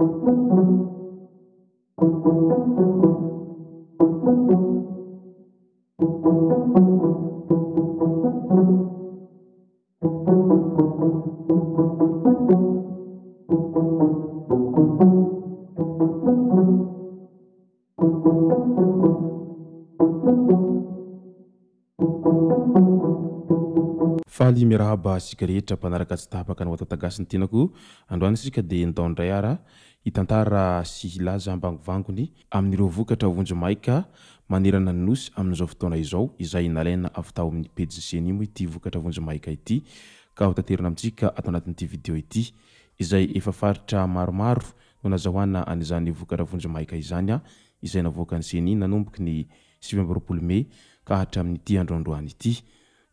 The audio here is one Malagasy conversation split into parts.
Thank you. faly miarahaba sika rehetra mpanaraka tsy taaka ny atatagas nytenakoandransikadeddraya itnta sy ilazambanoangony amreo vokatra vonjomaikaneaaosy amizao fotona izao zaynalna toamiy peysemyvokatraonjoakayea atsikaatanatytyo yzay eaitramaromaoyatraoboysivamb rpolomey a hatra amiity androandroany ity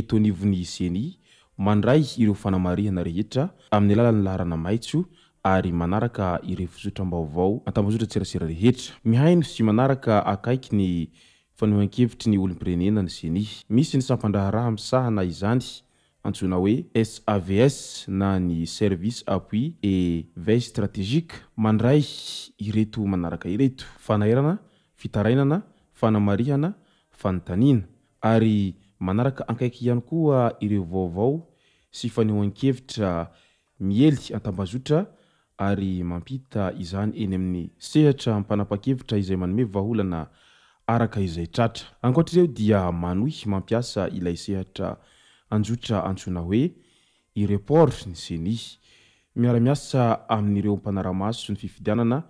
etoanivon'ny seni mandray ireo fanamarihana rehetra amin'ny alalany laharana maitso ary manaraka irevo zotra mbaovao atambozotra tserasera rehetra mihaino sy manaraka akaiky ny fanohan-kevitry ny olomprenena ny seni misy ny sampandraharaha misahana izany antsona hoe savs na ny service apuis e vl strategike mandray ireto manaraka ireto fanaerana fitarainana fanamarihana fanntanina ary manaraka akaiky ihany koa ireo vaovao sy faneho ankevitra miely antambazotra ary mampita izany eny amin'ny sehatra mpanapakevitra izay manome volana araka izay tratra ankoatra reo dia manohy mampiasa ilay sehatra anjotra antsona hoe ireport ny senihy miaramiasa amin'n'ireo mpanaramasosy ny fifidianana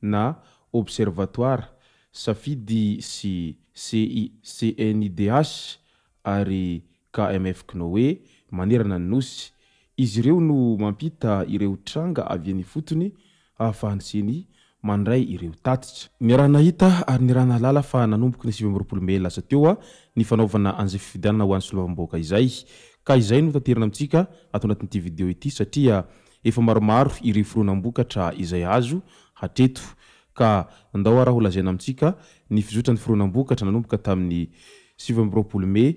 na observatoara safidy sy ci cnds ary kmfkinoo oe manerana ny osy izy ireo no mampita ireo tranga avyan'ny fotony ahafahanyseny mandray ireo tatira ny rahnahita arynyranalala fa nanomboky ny sivmbrolomeasz iahoany looa yyfronabokaa ayaoeaory roaoatra nanomboka tamin'ny sivbroolomey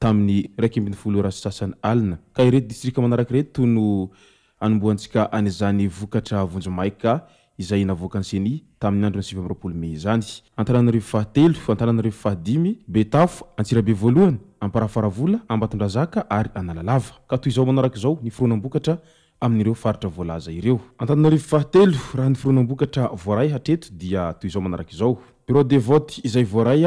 tamin'ny raky mbinyfolo rahssasan'ny alina ka ret ditrikmanarak retonoboatsik aznyvkara zaynavkseytam'ny andronysivrome zanyatnnarvfahateloatnnaibeatsirabe vlony aparafaralaabatrazak ary nllv ktyzaomanrakzaonfronabrreofaira z ireoatnarvfahatel ranyfronabokatra vray reto diatoy zao manarakzaorezyy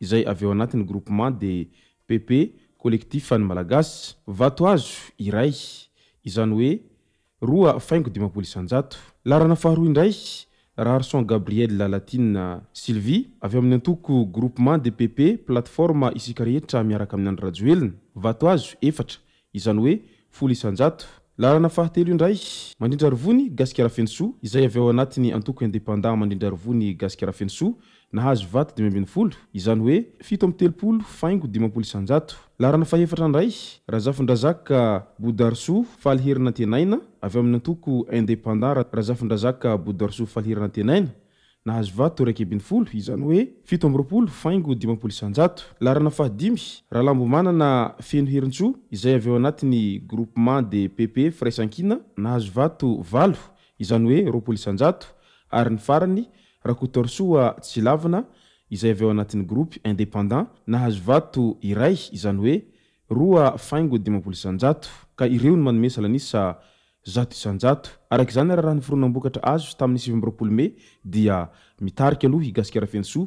izay avo anatiny groupement de pp colectifny malagasy vtoazo iay izny oerafgo d haraaahara indray rahaaron gabriel a latine sylvi avyeoamin'ny atokogrupement de pp plateform isikrehetra miaraka amin'y ano raoelnyvtoazoetra izny oefl iranafahateo ndraymndrindra ronygarafes izay avoanatiny antoko independant mandrindra rvonygarahafeso nahazo vatodimy ambi n'yfolo zany hoe fioamteoolo faingo ipolo i laharana faefatra ndray rhazafin-drazakka bodars falyherinatenainaa'ytooindpendanthzfdrazaeoyoo fagoioo lahranafahadiy rhalabomanana feno herintso zay avoanatnygrpement de pp f-hzoaoa zny oe roapolo isanato ary ny farany raha koh torsoa tsy lavina izay avyo anatin'ny groupe independant nahazo vato iray izany hoe roa faingo dimampolo isanjato ka ireo no manomesa lanisa zato isanjato arak' zany raha raha niforonam-bokatra azo tamin'isy ivyam-byropolomeh dia mitarika aloha higasikara fino soa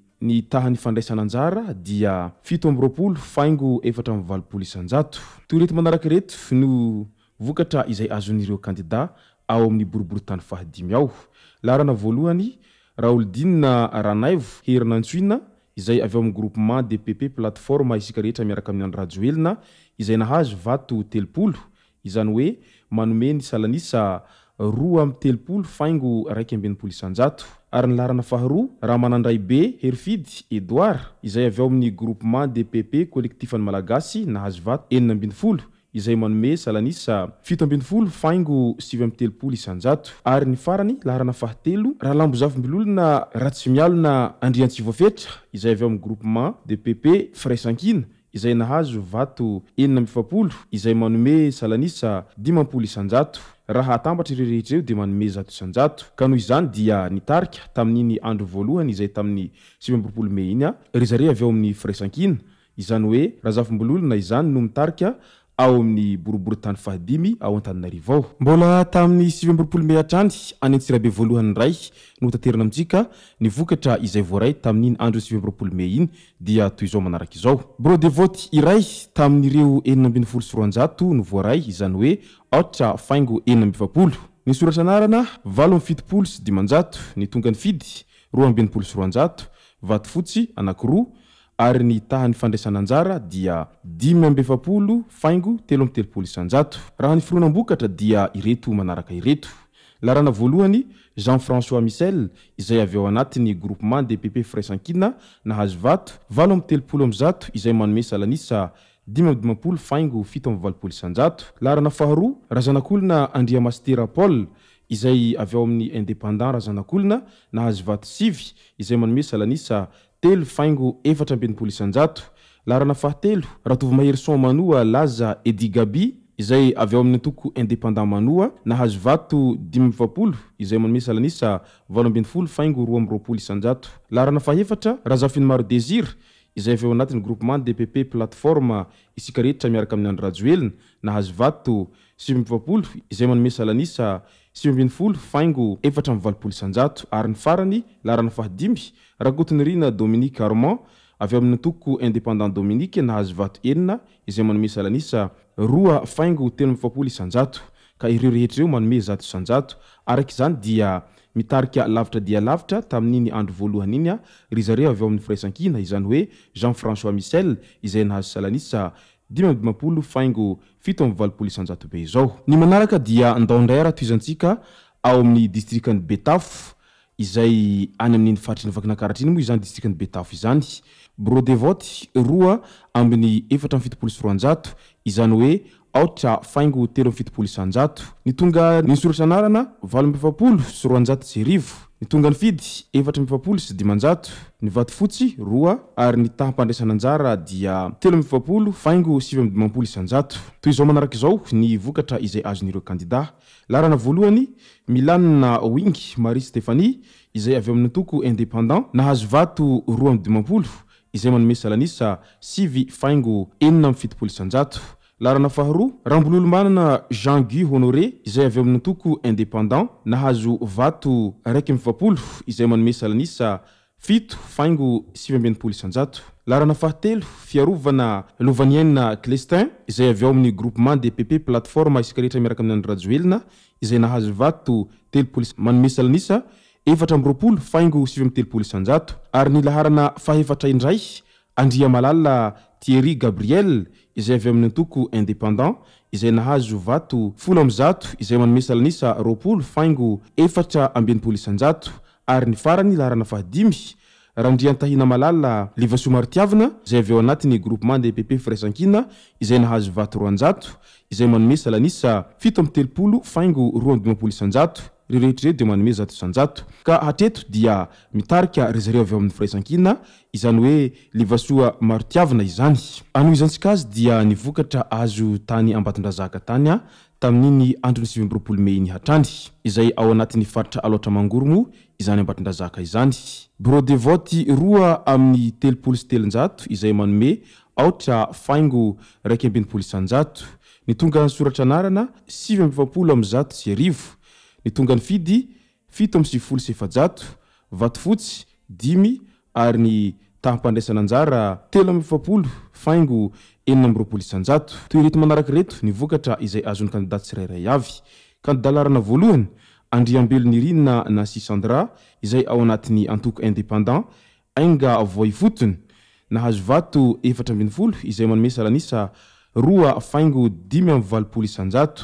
ny taha ny fandraisananjara dia fito ambyropolo faingo efatra amiy valopolo isanjatotoy reto manarak retooorborytyiyarana oloanyraha oliranaioherinantsoinaizay avoamypementdppiekyaeozyoeaome nyaisroa amy telopolo faingo raiky ambenimpolo isnjato ary ny laharana faha roa raha manandray be herifidy edoar izay av eo amin'ny groupement de pp collectifny malagasy nahazo vato enina ambiny folo izay manome salanisa fito ambiny folo faingo sivy amy telopolo isanjato ary ny farany laharana fahatelo raha lambo zafimbilolona raha tsy mialona andrian-tsi voafetra izay avyeo amin'ny groupement de pp fraisan-kina izay nahazo vato enina mifapolo izay manome salanisa dimampolo isanjato raha atambatra irerehetra eo de manome zato isanjato ka noho izany dia nitarika tamin'iny andro voalohany izay tamin'ny sifimboropolo me iny a re zare avy eo amin'ny fraisan-kina izany hoe raha zafimbololona izany no mitarika oyatamin'ny siviambropolo mehy atrany anetsirabe voalohany ray notaterina amitsika nyvokatra izay voaray tamin'iny andro siviambropolo mehy iny dia toy zao manaraka izao bro de vote iray tamin'n'ireo enina ambinyfolo sy roanjato ny voaray zany hoe ôhtra faingo enina ambifapolo ny soratra anarana valo am'fidipolo sy dimanjato ny tonga ny fidy roa ambinimpolo sy roanjao vato fotsy anakiroa ary ny taha ny fandraisana anjara dia dimy ambefapolo faingo telo am telopolo isanjato raha ny fronabokatra dia ireto manaraka iretolana voalohany jean franois michel zayvoyenepteooo amyolarana fahr ra zaa'olnaaaezayomypendan telo faingo efatra ambinimpolo isanjato lah rana fahatelo raha tovy maheryson manoa laza edigaby izay av eo am'ytoko indépendant manoa nahazo vatoyefaigorloinjao laha rana fahaefatra rahzafinomaro desir izay avoanatiy groupement dpp plateforma isikaretitra miaraka am'y andro rajoelna nahazovato si y mbifapolo izay manome salanisa siambiny folo faingo eara y valpolo ianjato arynyfaranylaran fahiyaha konyrinainikenavyea'nytooindpendantinienahazaenizaymeifaigotena miolo injatoireorehetrreoanome zaajatoyiriirtai'nyandro vaoanyinyy zre aveoam'y fraia-kina zany hoe jean franois micel izay nahazo salanisa dimy mdimapolo faingo fito am valopolo isanjato be zao ny manaraka dia ndaondray araha to izatsika ao amn'y distrikny betafo izay any amin'yy faritrynyvakinakarahtra ny moa zany distri'y be tafo izany bro de vôte roa ambiny efatra fitopolo sy roanjato izany oe tra faingo telo am fitopolo isnjato ny tonga nynsorotra anarana valo mbefapolo sy roanjato se rivo ny tonga ny fidy efatra mifiapolo sy dimanjato ny vato fotsy roa ary ny taahampandraisana anjara dia telo amfipolo faingo sivy amy dimampolo isanjato toy zao manarak' zao ny vokatra izay azon'n'reo kandida larana voalohany milanina oingy marie stephani izay avyo amin'ny toko independant nahazo vato roa amy dimampolo izay manome alanisa sivy faingo enina amy fitopolo isnjato larana faha roa raha mboloolomanana jan gu honore izay aveo ami'nytoko indépendant nahazo vato rakyiaooyaoeagosioo na ahatelo fiarovanaoayna lestin zay aoamygrpement de pp plateorirehraaoooteooo ary ny laharana fahefatra indray andria malaa tierry gabriel izay avye amin'ny atoko indépendant izay nahazo vato folo amzato izay manomesa la anisa roapolo faingo efatra ambeanimpolo isanjato ary ny farany laharana fahadimy raha indria an-tahina malala livasomaro tiavina zay av eo anatin'ny groupemandy pepe fraisan-kina izay nahazo vato roaanjato izay manomesa lanisa fito am telopolo faingo roa amdimampolo isanjato rerehetrrede manome zato isanjato ka atreto dia mitarika rezareo avamin'y fraisa-kina zany oe lisoa marotiavina izany ano zantsika azy dia nivokatra azo tanyabandrazaka tanyre ra amin'ny telopolo stelonjato izayoeaigoakyo ny tonga nysoratra anarana sivybiapolo amyzato syi ny tonga ny fidy fito amysivifolo sy efajato vato fotsy dimy ary ny tahampandraisananjara telo amofapolo faingo eninaamroolo natotyretomanarakreto vkara zay azon'ny kandida syrairay aykandidanaooanyadbeloyia nasyandrazay aoanaty antoky independanafaingo dimy amyvalopolo isnjato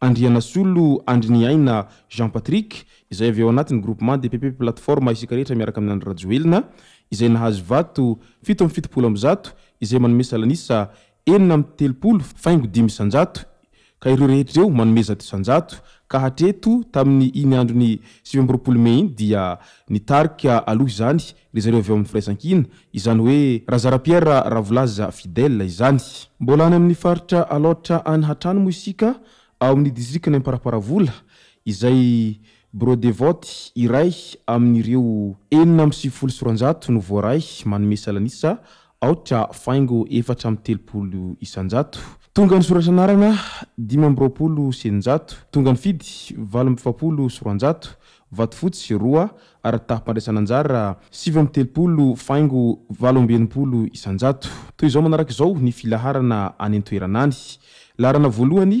andrianasolo andri ny aigna jean patrik izay aveo anatiny groupement de pepe plateforma isika rehetra miaraka amin'y andro rajoelina izay nahazo vato fitomfitopolo amzato zay maomeeoaam'y raiakinyoe azarapiera ravolaza fide zany mbola any amin'ny faritra alôatra any hatranymo isika am'ydisrikny mparaparavola izaybro de vôt iray ami''reo enina my sivifolo soranjato nooayaomeiagoetray teoolotonganysoraanarana dimymbyropolo seninjatotongafidyalobiapolo sroanjatoatfoty ratpandraiasiyteloolofaigolobeipolo iaotaomanarakzao nyfina ytoenayarana voalohany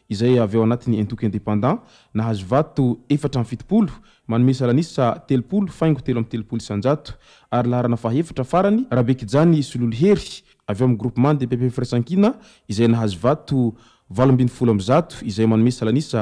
izay avy eo anatin'ny intouk indépendant nahazo vato efatra am'fitopolo manome salanisa telopolo faingo telo am telopolo isanjato ary laharana faefatra farany rahabeki jany sololo hery avyeo am'ygroupement de pp frais san-kina izay nahazo vato valombinyfolo amzato izay manomey salanisa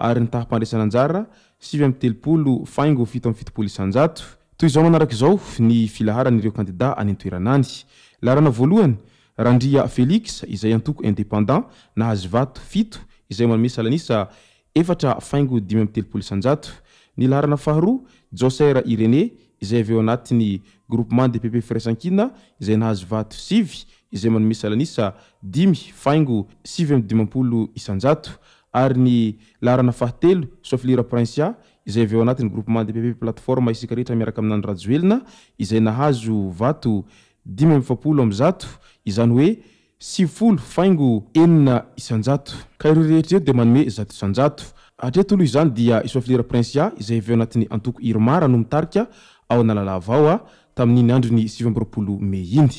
ary ny tahapandraisananjara sivy amb telopolo faingo fito amy fitopolo isanjato toyzao manarak' zao ny filaharanyreoandida aytenaylarana voaloany randria felix izay atoko idependantgoiy am teolo ijatony laharana faharoa josr irene zayoypydimapolo isanjato ary ny larana fahatelo soflira princia izay avo anatiygroupement depp plateform isikarehetra miaraka aminano rajoena izay nahazovatoimamiapoo aa zanyoesioagoeirrehtredeoetony diaolirrinca zay avoanatyaoo irnoiaaaaata'ny androny siboe